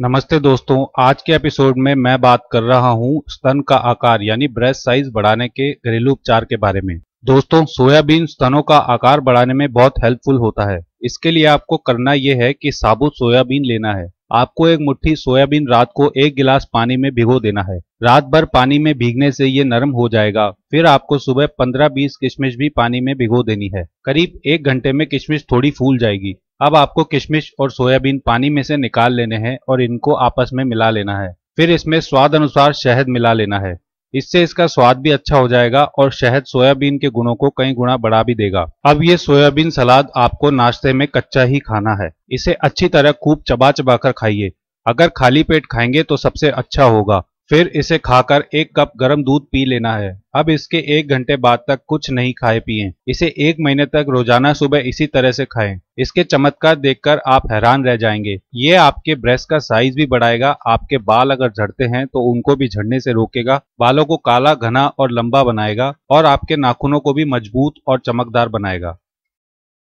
नमस्ते दोस्तों आज के एपिसोड में मैं बात कर रहा हूं स्तन का आकार यानी ब्रेस्ट साइज बढ़ाने के घरेलू उपचार के बारे में दोस्तों सोयाबीन स्तनों का आकार बढ़ाने में बहुत हेल्पफुल होता है इसके लिए आपको करना यह है कि साबुत सोयाबीन लेना है आपको एक मुट्ठी सोयाबीन रात को एक गिलास पानी में भिगो देना है रात भर पानी में भीगने से ये नरम हो जाएगा फिर आपको सुबह 15-20 किशमिश भी पानी में भिगो देनी है करीब एक घंटे में किशमिश थोड़ी फूल जाएगी अब आपको किशमिश और सोयाबीन पानी में से निकाल लेने हैं और इनको आपस में मिला लेना है फिर इसमें स्वाद अनुसार शहद मिला लेना है इससे इसका स्वाद भी अच्छा हो जाएगा और शहद सोयाबीन के गुणों को कई गुना बढ़ा भी देगा अब ये सोयाबीन सलाद आपको नाश्ते में कच्चा ही खाना है इसे अच्छी तरह खूब चबा चबा कर खाइए अगर खाली पेट खाएंगे तो सबसे अच्छा होगा फिर इसे खाकर एक कप गर्म दूध पी लेना है अब इसके एक घंटे बाद तक कुछ नहीं खाए पिए इसे एक महीने तक रोजाना सुबह इसी तरह से खाएं। इसके चमत्कार देखकर आप हैरान रह जाएंगे ये आपके ब्रेस्ट का साइज भी बढ़ाएगा आपके बाल अगर झड़ते हैं तो उनको भी झड़ने से रोकेगा बालों को काला घना और लंबा बनाएगा और आपके नाखूनों को भी मजबूत और चमकदार बनाएगा